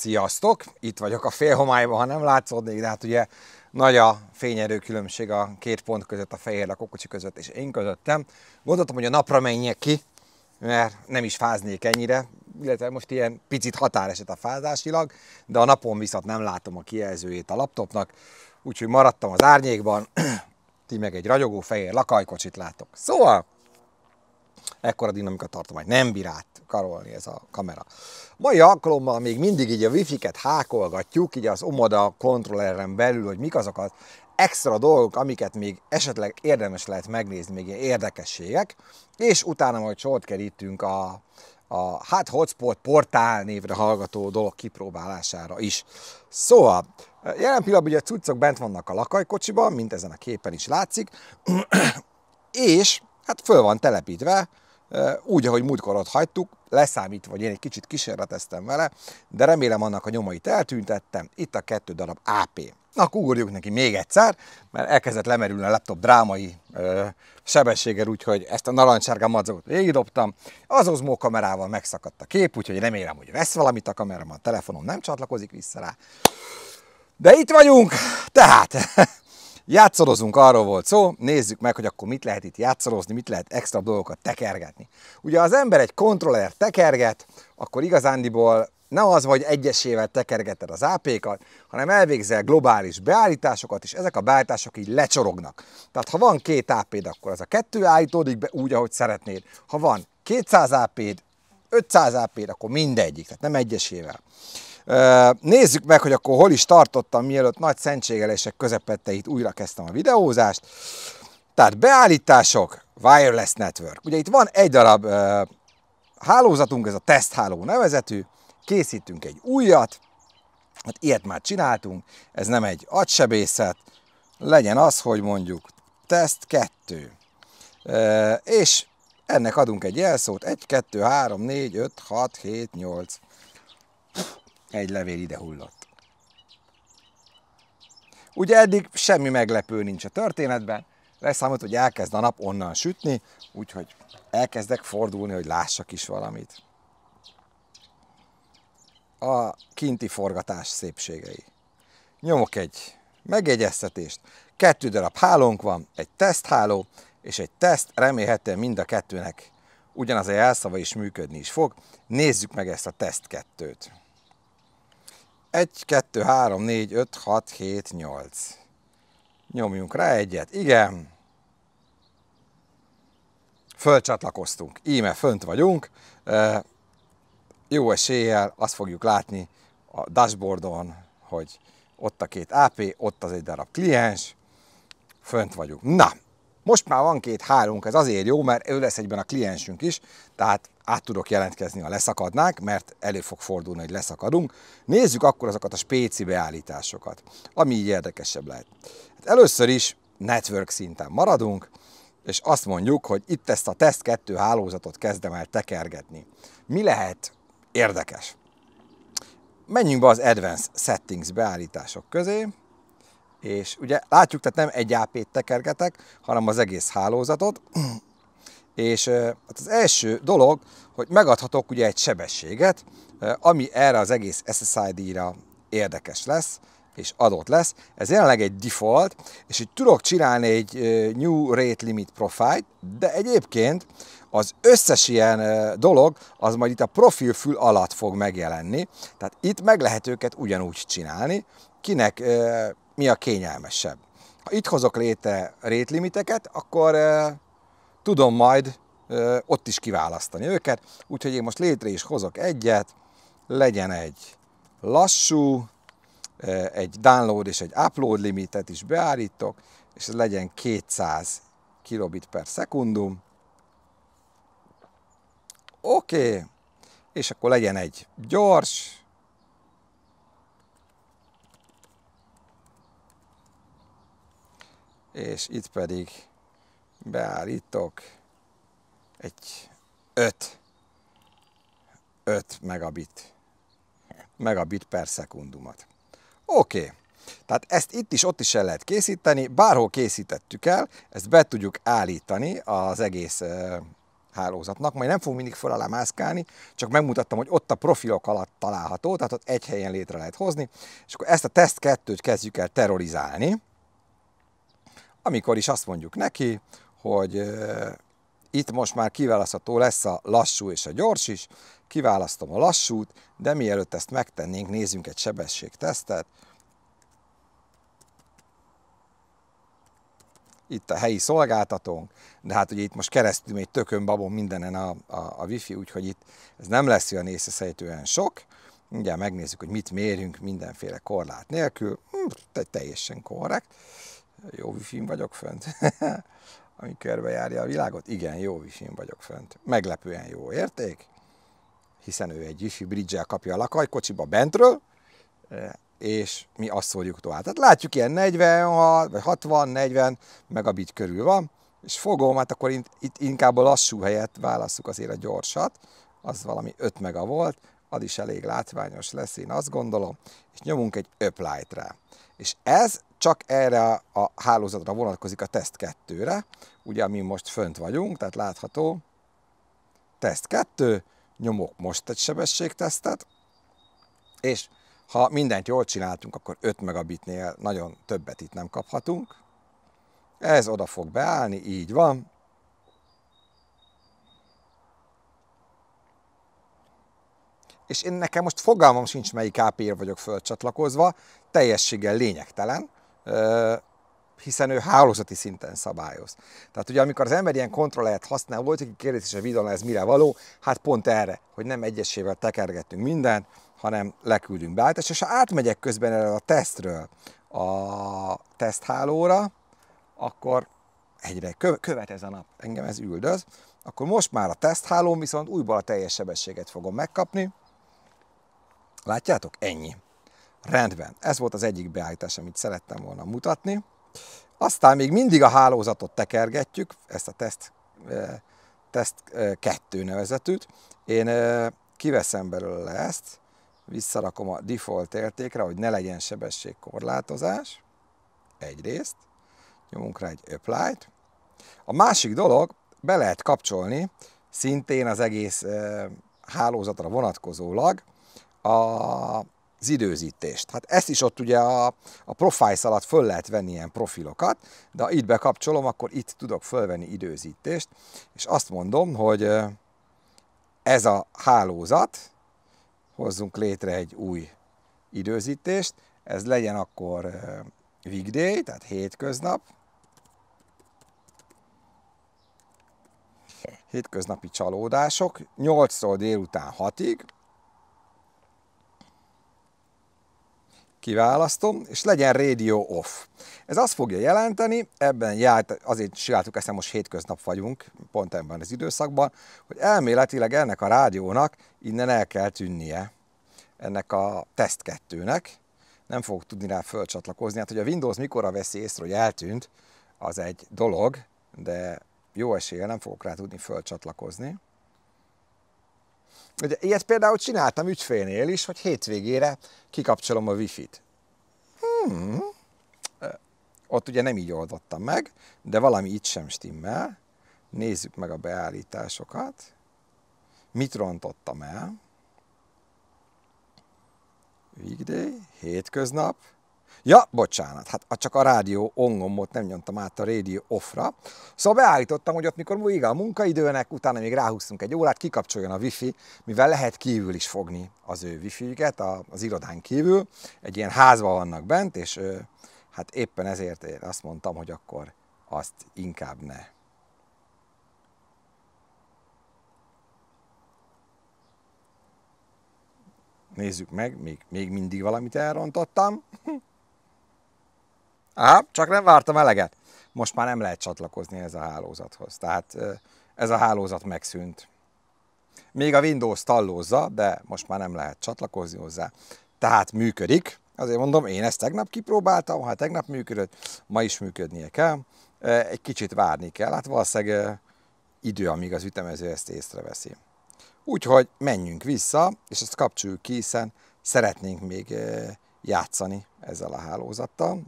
Sziasztok! Itt vagyok a félhomályban, ha nem látszódnék, de hát ugye nagy a fényerő különbség a két pont között, a fehér lakókocsi között és én közöttem. Gondoltam, hogy a napra menjek ki, mert nem is fáznék ennyire, illetve most ilyen picit határeset a fázásilag, de a napon viszont nem látom a kijelzőjét a laptopnak, úgyhogy maradtam az árnyékban, ti meg egy ragyogó fehér lakajkocsit látok. Szóval ekkora dinamika tartomány. Nem bírát karolni ez a kamera. Mai alkalommal még mindig így a wifi-ket hákolgatjuk, így az Omoda kontrolleren belül, hogy mik azok az extra dolgok, amiket még esetleg érdemes lehet megnézni, még ilyen érdekességek, és utána majd sort kerítünk a, a hát hotspot portál névre hallgató dolog kipróbálására is. Szóval, jelen pillanatban ugye a cuccok bent vannak a lakajkocsiban, mint ezen a képen is látszik, és hát föl van telepítve úgy, ahogy múltkor ott hagytuk, leszámítva, hogy én egy kicsit kísérleteztem vele, de remélem annak a nyomait eltüntettem. Itt a kettő darab AP. Na, akkor ugorjuk neki még egyszer, mert elkezdett lemerülni a laptop drámai ö, sebességgel, úgyhogy ezt a narancsárga madzagot végigdobtam. Az Osmo kamerával megszakadt a kép, úgyhogy remélem, hogy vesz valamit a kamerám, a telefonom nem csatlakozik vissza rá. De itt vagyunk, tehát Játszorozunk, arról volt szó, nézzük meg, hogy akkor mit lehet itt játszorozni, mit lehet extra dolgokat tekergetni. Ugye az ember egy kontroller tekerget, akkor igazándiból nem az, hogy egyesével tekergeted az AP-kat, hanem elvégzel globális beállításokat, és ezek a beállítások így lecsorognak. Tehát ha van két ap akkor az a kettő állítódik be úgy, ahogy szeretnéd. Ha van 200 ap 500 ap akkor mindegyik, tehát nem egyesével. Nézzük meg, hogy akkor hol is tartottam, mielőtt nagy szentségelések közepette itt újra kezdtem a videózást. Tehát beállítások, wireless network. Ugye itt van egy darab hálózatunk, ez a tesztháló nevezetű, készítünk egy újat, hát ilyet már csináltunk, ez nem egy agysebészet, legyen az, hogy mondjuk teszt 2, és ennek adunk egy jelszót, 1, 2, 3, 4, 5, 6, 7, 8. Egy levél ide hullott. Ugye eddig semmi meglepő nincs a történetben, leszámolt, hogy elkezd a nap onnan sütni, úgyhogy elkezdek fordulni, hogy lássak is valamit. A kinti forgatás szépségei. Nyomok egy megjegyeztetést. Kettő darab hálónk van, egy tesztháló és egy teszt, remélhetően mind a kettőnek ugyanaz a jelszava is működni is fog. Nézzük meg ezt a teszt kettőt. 1, 2, 3, 4, 5, 6, 7, 8. Nyomjunk rá egyet. Igen. Fölcsatlakoztunk. Íme fönt vagyunk. Jó eséllyel azt fogjuk látni a dashboardon, hogy ott a két AP, ott az egy darab kliens. Fönt vagyunk. Na, most már van két-hárunk, ez azért jó, mert ő lesz egyben a kliensünk is, tehát át tudok jelentkezni, ha leszakadnák, mert elő fog fordulni, hogy leszakadunk. Nézzük akkor azokat a spéci beállításokat, ami így érdekesebb lehet. Hát először is network szinten maradunk, és azt mondjuk, hogy itt ezt a Test 2 hálózatot kezdem el tekergetni. Mi lehet érdekes? Menjünk be az Advanced Settings beállítások közé, és ugye látjuk, tehát nem egy AP-t tekergetek, hanem az egész hálózatot. És hát az első dolog, hogy megadhatok ugye egy sebességet, ami erre az egész SSID-ra érdekes lesz, és adott lesz. Ez jelenleg egy default, és így tudok csinálni egy New Rate Limit Profile, de egyébként az összes ilyen dolog, az majd itt a profilfül alatt fog megjelenni, tehát itt meg lehet őket ugyanúgy csinálni, kinek mi a kényelmesebb. Ha itt hozok létre rétlimiteket, akkor tudom majd ott is kiválasztani őket, úgyhogy én most létre is hozok egyet, legyen egy lassú, egy download és egy upload limitet is beállítok, és ez legyen 200 kilobit per szekundum. Oké, okay. és akkor legyen egy gyors, és itt pedig beállítok egy 5 5 megabit megabit per szekundumot. Oké, okay. tehát ezt itt is, ott is el lehet készíteni, bárhol készítettük el, ezt be tudjuk állítani az egész hálózatnak, majd nem fog mindig fel alá mászkálni, csak megmutattam, hogy ott a profilok alatt található, tehát ott egy helyen létre lehet hozni, és akkor ezt a teszt kettőt kezdjük el terrorizálni, amikor is azt mondjuk neki, hogy itt most már kiválasztható lesz a lassú és a gyors is, kiválasztom a lassút, de mielőtt ezt megtennénk, nézzünk egy sebességtesztet. Itt a helyi szolgáltatónk, de hát ugye itt most keresztül egy tökön babon mindenen a, a, a wifi, úgyhogy itt ez nem lesz olyan észreszejtően sok. Ugye megnézzük, hogy mit mérünk mindenféle korlát nélkül. Hm, teljesen korrekt. Jó wifi vagyok fönt? Ami körbejárja a világot? Igen, jó wifi vagyok fönt. Meglepően jó érték, hiszen ő egy wifi bridge kapja a lakajkocsiba bentről, eh, és mi azt szórjuk tovább. Tehát látjuk ilyen 40, vagy 60, 40 megabit körül van, és fogom, hát akkor itt inkább a lassú helyet válasszuk azért a gyorsat, az valami 5 mega volt, az is elég látványos lesz, én azt gondolom, és nyomunk egy öplight rá. És ez csak erre a hálózatra vonatkozik a teszt 2-re, ugye mi most fönt vagyunk, tehát látható, teszt 2, nyomok most egy sebességtesztet, és ha mindent jól csináltunk, akkor 5 megabitnél nagyon többet itt nem kaphatunk. Ez oda fog beállni, így van, és én nekem most fogalmam sincs, melyik ap vagyok fölcsatlakozva, teljességgel lényegtelen, hiszen ő hálózati szinten szabályoz. Tehát ugye amikor az ember ilyen kontrollert használ, volt egy kérdés, hogy a videón ez mire való, hát pont erre, hogy nem egyesével tekergetünk mindent, hanem leküldünk be és ha átmegyek közben erre a tesztről a teszthálóra, akkor egyre követ ez a nap, engem ez üldöz, akkor most már a teszthálón viszont újból a teljes sebességet fogom megkapni, Látjátok? Ennyi. Rendben. Ez volt az egyik beállítás, amit szerettem volna mutatni. Aztán még mindig a hálózatot tekergetjük, ezt a teszt, teszt kettő nevezetűt. Én kiveszem belőle ezt, visszarakom a default értékre, hogy ne legyen sebességkorlátozás, egyrészt, nyomunk rá egy apply-t. A másik dolog, be lehet kapcsolni szintén az egész hálózatra vonatkozólag a az időzítést. Hát ezt is ott ugye a, a Profiles alatt föl lehet venni ilyen profilokat, de ha itt bekapcsolom, akkor itt tudok fölvenni időzítést, és azt mondom, hogy ez a hálózat, hozzunk létre egy új időzítést, ez legyen akkor weekday, tehát hétköznap, hétköznapi csalódások, 8-tól délután 6-ig, kiválasztom, és legyen radio off. Ez azt fogja jelenteni, ebben járt, azért csináltuk ezt, most hétköznap vagyunk, pont ebben az időszakban, hogy elméletileg ennek a rádiónak innen el kell tűnnie, ennek a teszt kettőnek, nem fogok tudni rá fölcsatlakozni. Hát, hogy a Windows mikora veszi észre, hogy eltűnt, az egy dolog, de jó esélye nem fogok rá tudni fölcsatlakozni. Ugye, ilyet például csináltam ügyfélnél is, hogy hétvégére kikapcsolom a wifi-t. Hmm. Ott ugye nem így oldottam meg, de valami itt sem stimmel. Nézzük meg a beállításokat. Mit rontottam el? Weekday, hétköznap, Ja, bocsánat, hát csak a rádió ongomot nem nyomtam át a rádió offra. Szóval beállítottam, hogy ott mikor vége a munkaidőnek, utána még ráhúztunk egy órát, kikapcsoljon a wifi, mivel lehet kívül is fogni az ő wifi-jüket, az irodán kívül. Egy ilyen házban vannak bent, és hát éppen ezért én azt mondtam, hogy akkor azt inkább ne. Nézzük meg, még, még mindig valamit elrontottam. Á, csak nem vártam eleget. Most már nem lehet csatlakozni ez a hálózathoz. Tehát ez a hálózat megszűnt. Még a Windows tallózza, de most már nem lehet csatlakozni hozzá. Tehát működik. Azért mondom, én ezt tegnap kipróbáltam, ha hát tegnap működött, ma is működnie kell. Egy kicsit várni kell, hát valószínűleg idő, amíg az ütemező ezt észreveszi. Úgyhogy menjünk vissza, és ezt kapcsoljuk ki, hiszen szeretnénk még játszani ezzel a hálózattal.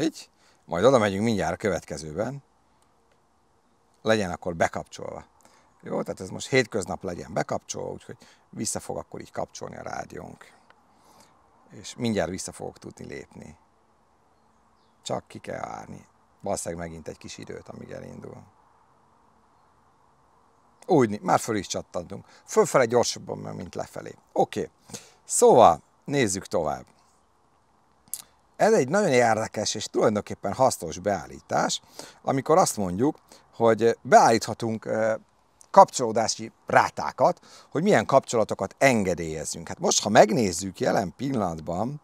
így, majd oda megyünk mindjárt a következőben, legyen akkor bekapcsolva. Jó, tehát ez most hétköznap legyen bekapcsolva, úgyhogy vissza fog akkor így kapcsolni a rádiónk. És mindjárt vissza fogok tudni lépni. Csak ki kell állni. Valószínűleg megint egy kis időt, amíg elindul. Úgy, már föl is csattantunk. Fölfele gyorsabban, mint lefelé. Oké. Okay. Szóval, nézzük tovább. Ez egy nagyon érdekes és tulajdonképpen hasznos beállítás, amikor azt mondjuk, hogy beállíthatunk kapcsolódási rátákat, hogy milyen kapcsolatokat engedélyezzünk. Hát most, ha megnézzük jelen pillanatban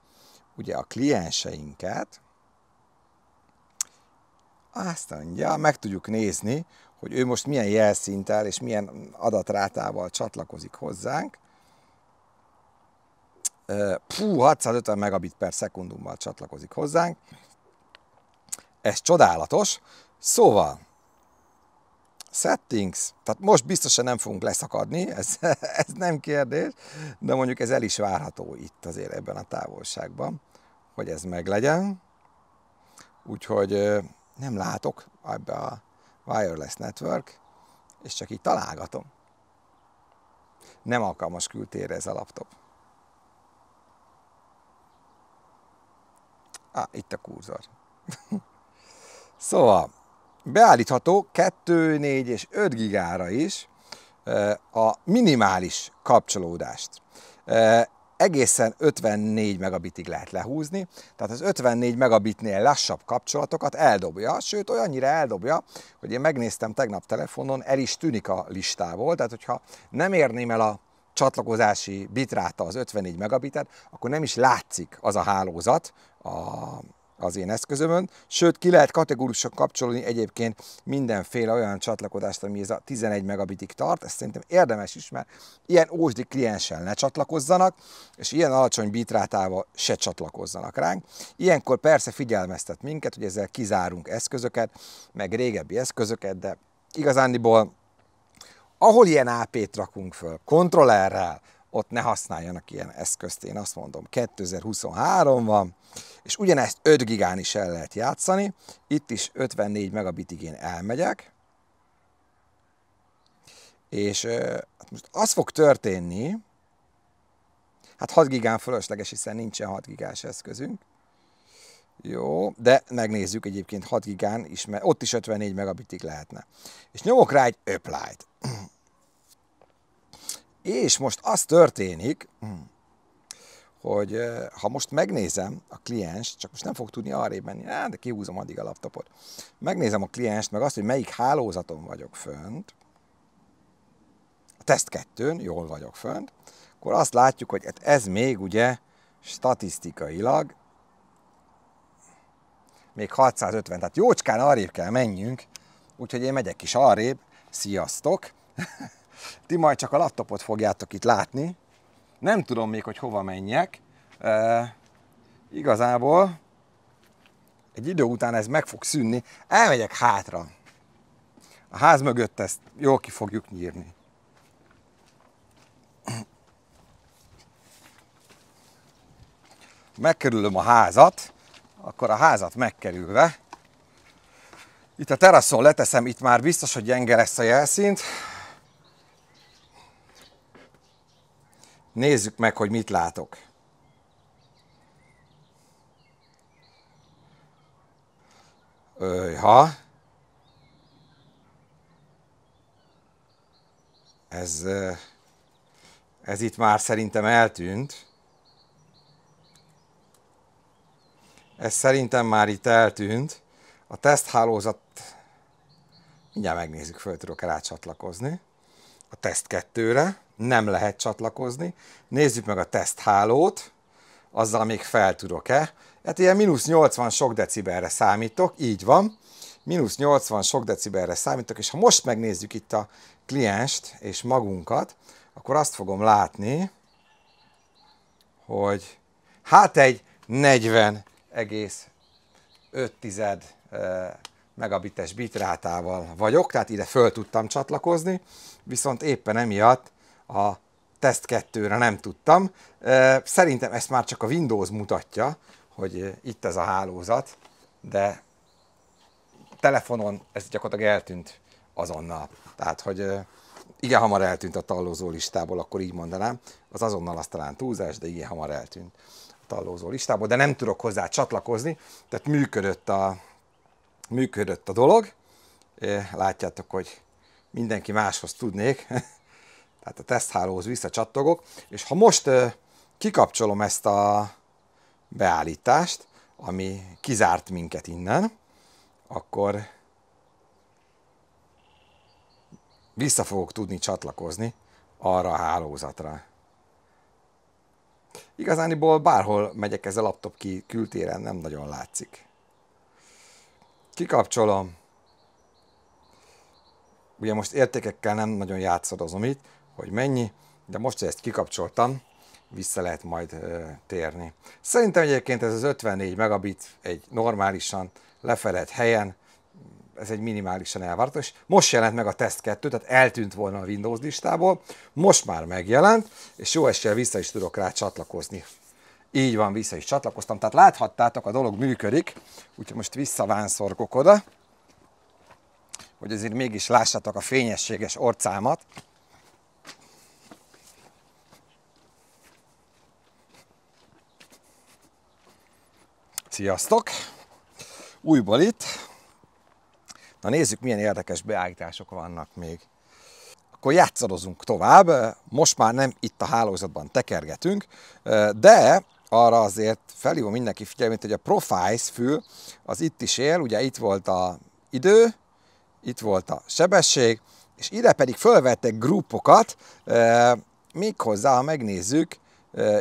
ugye a klienseinket, azt mondja, meg tudjuk nézni, hogy ő most milyen jelszinttel és milyen adatrátával csatlakozik hozzánk, Pú, 650 megabit per szekundummal csatlakozik hozzánk. Ez csodálatos. Szóval, settings, tehát most biztosan nem fogunk leszakadni, ez, ez nem kérdés, de mondjuk ez el is várható itt azért ebben a távolságban, hogy ez meglegyen. Úgyhogy nem látok ebbe a wireless network, és csak így találgatom. Nem alkalmas kültére ez a laptop. Á, itt a kurzor. szóval, beállítható 2, 4 és 5 gigára is a minimális kapcsolódást. Egészen 54 megabitig lehet lehúzni, tehát az 54 megabitnél lassabb kapcsolatokat eldobja, sőt olyannyira eldobja, hogy én megnéztem tegnap telefonon, el is tűnik a listából, tehát hogyha nem érném el a csatlakozási bitráta az 54 megabitet, akkor nem is látszik az a hálózat a, az én eszközömön, sőt ki lehet kategórikusan kapcsolni egyébként mindenféle olyan csatlakozást, ami ez a 11 megabitig tart, ezt szerintem érdemes is, mert ilyen ósdi kliensen ne csatlakozzanak, és ilyen alacsony bitrátával se csatlakozzanak ránk. Ilyenkor persze figyelmeztet minket, hogy ezzel kizárunk eszközöket, meg régebbi eszközöket, de igazániból ahol ilyen AP-t rakunk föl, kontrollerrel, ott ne használjanak ilyen eszközt, én azt mondom, 2023 van, és ugyanezt 5 gigán is el lehet játszani, itt is 54 megabitig én elmegyek, és hát most az fog történni, hát 6 gigán fölösleges, hiszen nincsen 6 gigás eszközünk, jó, de megnézzük egyébként 6 gigán, is, mert ott is 54 megabitig lehetne. És nyomok rá egy apply -t. És most az történik, hogy ha most megnézem a kliens, csak most nem fog tudni arrébb menni, á, de kihúzom addig a laptopot. Megnézem a klienst, meg azt, hogy melyik hálózaton vagyok fönt, a teszt kettőn, jól vagyok fönt, akkor azt látjuk, hogy ez még ugye statisztikailag még 650, tehát jócskán arrébb kell menjünk, úgyhogy én megyek is arrébb, sziasztok! Ti majd csak a laptopot fogjátok itt látni, nem tudom még, hogy hova menjek, e, igazából egy idő után ez meg fog szűnni, elmegyek hátra. A ház mögött ezt jól ki fogjuk nyírni. Megkerülöm a házat, akkor a házat megkerülve, itt a teraszon leteszem, itt már biztos, hogy gyenge lesz a jelszint. Nézzük meg, hogy mit látok. ha. Ez, ez itt már szerintem eltűnt. ez szerintem már itt eltűnt. A teszthálózat, mindjárt megnézzük, föl tudok rá csatlakozni. A teszt kettőre nem lehet csatlakozni. Nézzük meg a teszthálót, azzal még fel tudok-e. Hát ilyen mínusz 80 sok decibelre számítok, így van. Mínusz 80 sok decibelre számítok, és ha most megnézzük itt a klienst és magunkat, akkor azt fogom látni, hogy hát egy 40 5,5 megabites bitrátával vagyok, tehát ide föl tudtam csatlakozni, viszont éppen emiatt a Test 2-re nem tudtam. Szerintem ezt már csak a Windows mutatja, hogy itt ez a hálózat, de telefonon ez gyakorlatilag eltűnt azonnal. Tehát, hogy igen hamar eltűnt a tallózó listából, akkor így mondanám. Az azonnal az talán túlzás, de igen hamar eltűnt tallózó listából, de nem tudok hozzá csatlakozni, tehát működött a, működött a dolog. Látjátok, hogy mindenki máshoz tudnék, tehát a teszthálóhoz visszacsattogok, és ha most kikapcsolom ezt a beállítást, ami kizárt minket innen, akkor vissza fogok tudni csatlakozni arra a hálózatra. Igazániból bárhol megyek ez a laptop ki kültéren, nem nagyon látszik. Kikapcsolom. Ugye most értékekkel nem nagyon játszadozom itt, hogy mennyi, de most, hogy ezt kikapcsoltam, vissza lehet majd ö, térni. Szerintem egyébként ez az 54 megabit egy normálisan lefelett helyen, ez egy minimálisan elvárt, és most jelent meg a Test 2, tehát eltűnt volna a Windows listából, most már megjelent, és jó eséllyel vissza is tudok rá csatlakozni. Így van, vissza is csatlakoztam, tehát láthattátok, a dolog működik, úgyhogy most visszavánszorgok oda, hogy azért mégis lássátok a fényességes orcámat. Sziasztok! Újból itt, Na nézzük, milyen érdekes beállítások vannak még. Akkor játszadozunk tovább, most már nem itt a hálózatban tekergetünk, de arra azért felhívom mindenki figyelmét, hogy a Profiles fül az itt is él, ugye itt volt a idő, itt volt a sebesség, és ide pedig fölvettek grupokat, méghozzá, ha megnézzük,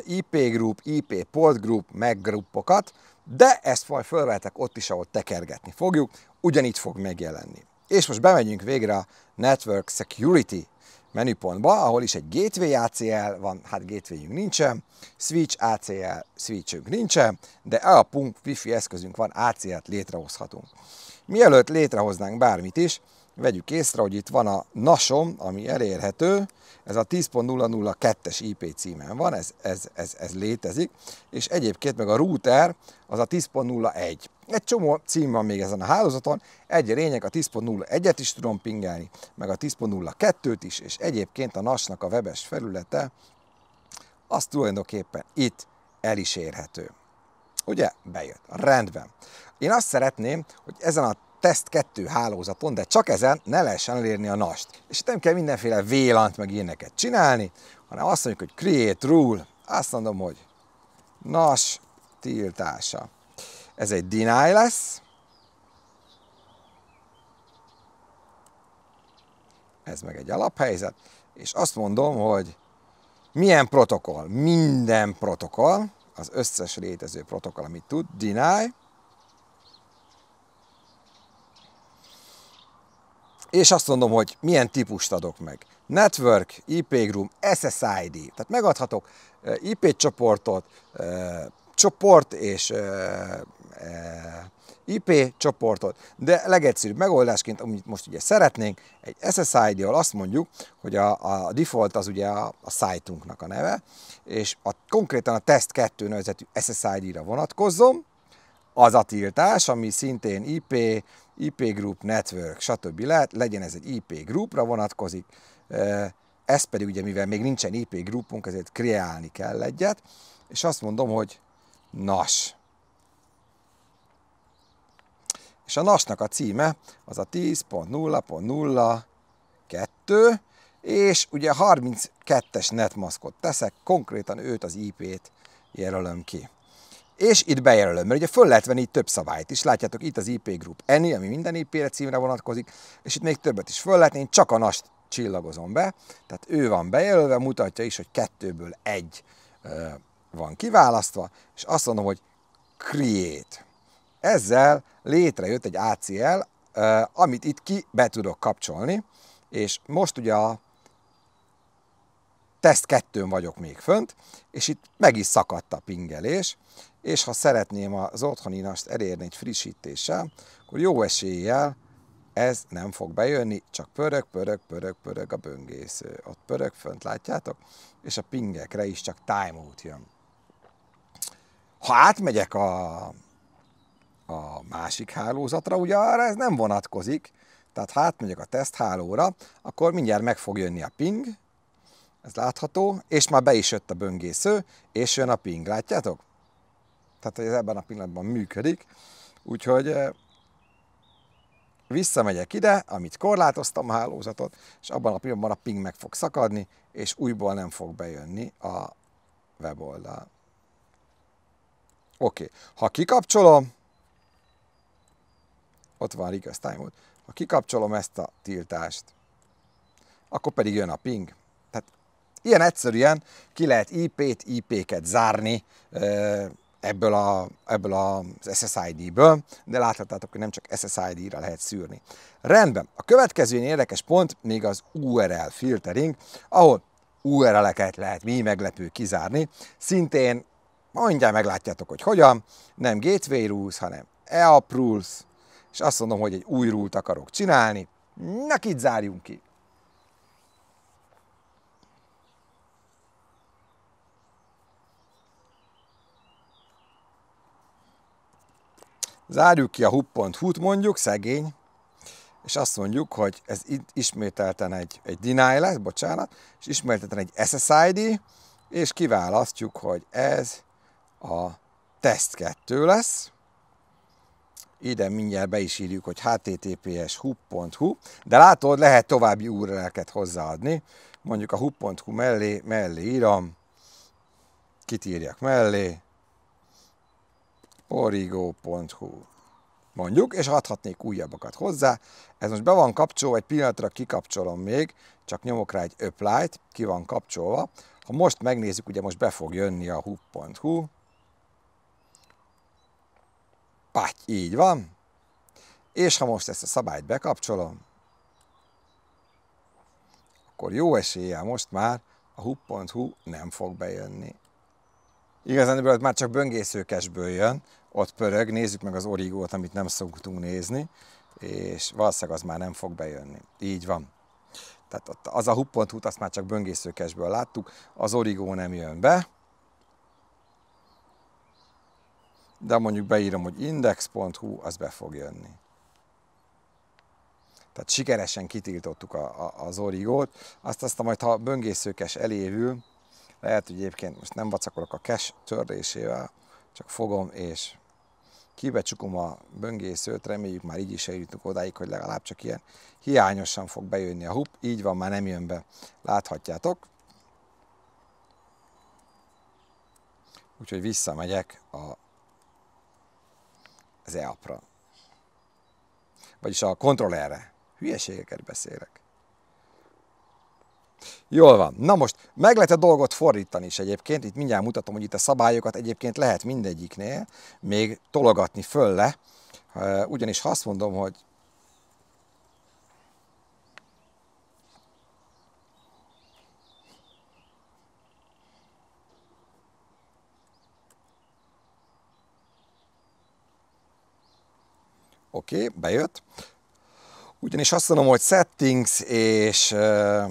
IP Group, IP Port Group, meg grupokat, de ezt majd fölvehetek ott is, ahol tekergetni fogjuk ugyanígy fog megjelenni. És most bemegyünk végre a Network Security menüpontba, ahol is egy Gateway ACL van, hát gatewayünk nincsen, Switch ACL switchünk nincsen, de a Wi-Fi eszközünk van, ACL-t létrehozhatunk. Mielőtt létrehoznánk bármit is, vegyük észre, hogy itt van a NASOM, ami elérhető, ez a 10.002-es IP címen van, ez, ez, ez, ez létezik, és egyébként meg a router, az a 10.01. Egy csomó cím van még ezen a hálózaton, egy lényeg, a 10.01-et is tudom pingelni, meg a 10.02-t is, és egyébként a NAS-nak a webes felülete, az tulajdonképpen itt el is érhető. Ugye? Bejött. Rendben. Én azt szeretném, hogy ezen a Test 2 hálózaton, de csak ezen ne lehessen elérni a nast. És nem kell mindenféle vélant meg ilyeneket csinálni, hanem azt mondjuk, hogy create rule, azt mondom, hogy nas tiltása. Ez egy deny lesz. Ez meg egy alaphelyzet. És azt mondom, hogy milyen protokoll? Minden protokoll, az összes létező protokoll, amit tud, deny, és azt mondom, hogy milyen típust adok meg. Network, IP group, SSID. Tehát megadhatok eh, IP csoportot, eh, csoport és eh, Eh, IP csoportot, de legegyszerűbb megoldásként, amit most ugye szeretnénk, egy SSID-val azt mondjuk, hogy a, a default az ugye a, a szájtunknak a neve, és a, konkrétan a test 2 nevezetű SSID-ra vonatkozzon, az a tiltás, ami szintén IP, IP Group Network, stb. lehet, legyen ez egy IP Groupra vonatkozik, eh, ez pedig ugye, mivel még nincsen IP Groupunk, ezért kreálni kell egyet, és azt mondom, hogy nas, és a NAS-nak a címe az a 10.0.0.2, és ugye 32-es netmaszkot teszek, konkrétan őt az IP-t jelölöm ki. És itt bejelölöm, mert ugye föl lehet venni itt több szabályt is. Látjátok, itt az IP Group Any, ami minden IP-re címre vonatkozik, és itt még többet is föl lehet, én csak a nas csillagozom be, tehát ő van bejelölve, mutatja is, hogy kettőből egy van kiválasztva, és azt mondom, hogy create. Ezzel létrejött egy ACL, amit itt ki be tudok kapcsolni, és most ugye a teszt kettőn vagyok még fönt, és itt meg is szakadt a pingelés, és ha szeretném az otthoninast elérni egy frissítéssel, akkor jó eséllyel ez nem fog bejönni, csak pörög, pörög, pörög, pörög a böngésző. Ott pörög fönt, látjátok? És a pingekre is csak timeout jön. Ha átmegyek a a másik hálózatra, ugye arra ez nem vonatkozik, tehát ha átmegyek a teszthálóra, akkor mindjárt meg fog jönni a ping, ez látható, és már be is jött a böngésző, és jön a ping, látjátok? Tehát ez ebben a pillanatban működik, úgyhogy eh, visszamegyek ide, amit korlátoztam a hálózatot, és abban a pillanatban a ping meg fog szakadni, és újból nem fog bejönni a weboldal. Oké, okay. ha kikapcsolom, ott van request time-ot. Ha kikapcsolom ezt a tiltást, akkor pedig jön a ping. Tehát ilyen egyszerűen ki lehet IP-t, IP-ket zárni ebből, a, ebből az SSID-ből, de láthatjátok, hogy nem csak SSID-ra lehet szűrni. Rendben, a következő érdekes pont még az URL filtering, ahol URL-eket lehet mi meglepő kizárni. Szintén mondjál, meglátjátok, hogy hogyan, nem gateway rules, hanem EAP rules, és azt mondom, hogy egy új rúlt akarok csinálni, na kit zárjunk ki. Zárjuk ki a hub.hu-t mondjuk, szegény, és azt mondjuk, hogy ez itt ismételten egy, egy deny lesz, bocsánat, és ismételten egy SSID, és kiválasztjuk, hogy ez a test 2 lesz, ide mindjárt be is írjuk, hogy https hub.hu, de látod, lehet további url-eket hozzáadni, mondjuk a hub.hu mellé, mellé írom, kit írjak mellé, origo.hu mondjuk, és adhatnék újabbakat hozzá. Ez most be van kapcsolva, egy pillanatra kikapcsolom még, csak nyomok rá egy apply ki van kapcsolva. Ha most megnézzük, ugye most be fog jönni a hub.hu, Páty, így van. És ha most ezt a szabályt bekapcsolom, akkor jó eséllyel most már a hub.hu nem fog bejönni. Igazán már csak böngészőkesből jön, ott pörög, nézzük meg az origót, amit nem szoktunk nézni, és valószínűleg az már nem fog bejönni. Így van. Tehát az a hub.hu-t azt már csak böngészőkesből láttuk, az origó nem jön be, de mondjuk beírom, hogy index.hu, az be fog jönni. Tehát sikeresen kitiltottuk a, a, az origót, azt aztán majd, ha böngészőkes elévül, lehet, hogy egyébként most nem vacakolok a cache törlésével, csak fogom és kibecsukom a böngészőt, reméljük már így is eljutunk odáig, hogy legalább csak ilyen hiányosan fog bejönni a hup, így van, már nem jön be, láthatjátok. Úgyhogy visszamegyek a az EAP-ra. Vagyis a kontrollerre. Hülyeségeket beszélek. Jól van. Na most, meg lehet a dolgot fordítani is egyébként. Itt mindjárt mutatom, hogy itt a szabályokat egyébként lehet mindegyiknél még tologatni fölle. Ugyanis ha azt mondom, hogy Oké, okay, bejött. Ugyanis azt mondom, hogy settings és uh,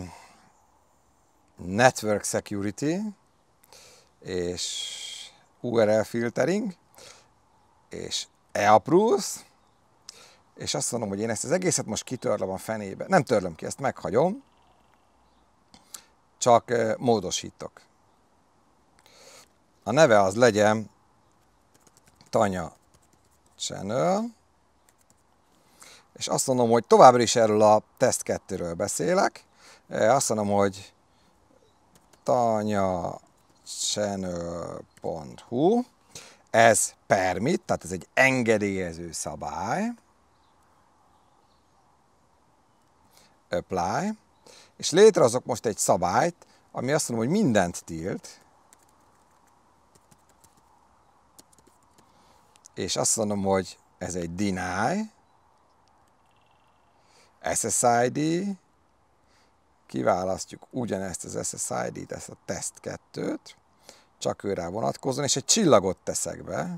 network security és URL filtering és e és azt mondom, hogy én ezt az egészet most kitörlöm a fenébe. Nem törlöm ki, ezt meghagyom, csak uh, módosítok. A neve az legyen Tanya Channel, és azt mondom, hogy továbbra is erről a teszt kettőről beszélek. E, azt mondom, hogy tanyacsenő.hu ez permit, tehát ez egy engedélyező szabály. Apply. És létrehozok most egy szabályt, ami azt mondom, hogy mindent tilt. És azt mondom, hogy ez egy deny SSID, kiválasztjuk ugyanezt az SSID-t, ezt a test 2-t, csak őre vonatkozóan, és egy csillagot teszek be,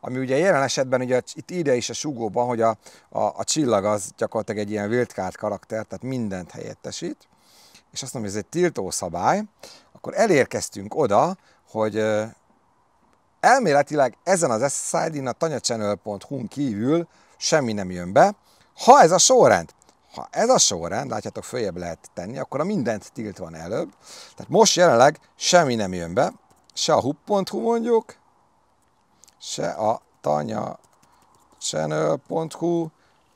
ami ugye jelen esetben ugye itt ide is a sugóban, hogy a, a, a csillag az gyakorlatilag egy ilyen wildcard karakter, tehát mindent helyettesít, és azt mondom, hogy ez egy tiltó szabály, akkor elérkeztünk oda, hogy elméletileg ezen az SSID-n a tanyachannel.hu-n kívül semmi nem jön be. Ha ez a sorrend, ha ez a sorrend, látjátok, följebb lehet tenni, akkor a mindent tilt van előbb. Tehát most jelenleg semmi nem jön be, se a hub.hu mondjuk, se a tanya channel.hu,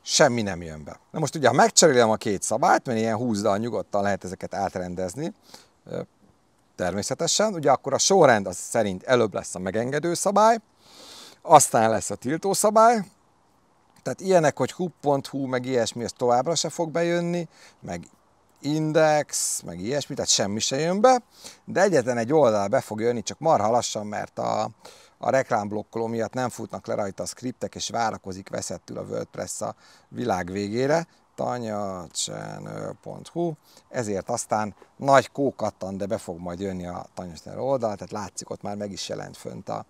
semmi nem jön be. Na most ugye, ha megcserélem a két szabályt, mert ilyen húzdal nyugodtan lehet ezeket átrendezni, természetesen, ugye akkor a sorrend az szerint előbb lesz a megengedő szabály, aztán lesz a tiltó szabály, tehát ilyenek, hogy hub.hu, meg ilyesmi, ez továbbra se fog bejönni, meg index, meg ilyesmi, tehát semmi se jön be, de egyetlen egy oldal be fog jönni, csak marha lassan, mert a, a reklámblokkoló miatt nem futnak le rajta a skriptek, és várakozik veszettül a WordPress a világ végére, tanyacsenő.hu, ezért aztán nagy kókattan, de be fog majd jönni a tanyacsenő oldal, tehát látszik, ott már meg is jelent fönt a,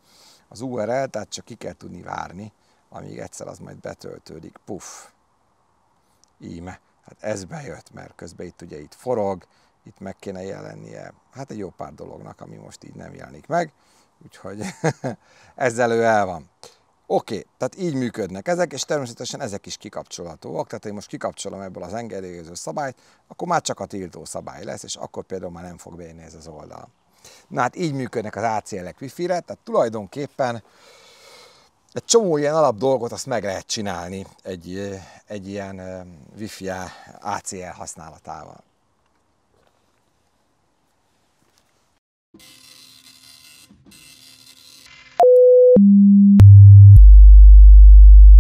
az URL, tehát csak ki kell tudni várni amíg egyszer az majd betöltődik, puff, íme. Hát ez bejött, mert közben itt ugye itt forog, itt meg kéne jelennie, hát egy jó pár dolognak, ami most így nem jelenik meg, úgyhogy ezzel ő el van. Oké, okay, tehát így működnek ezek, és természetesen ezek is kikapcsolhatóak, tehát én most kikapcsolom ebből az engedélyező szabályt, akkor már csak a tiltó szabály lesz, és akkor például már nem fog beérni ez az oldal. Na hát így működnek az ACL-ek wifi-re, tehát tulajdonképpen de csomó ilyen alap dolgot azt meg lehet csinálni egy, egy ilyen Wi-Fi ACL használatával.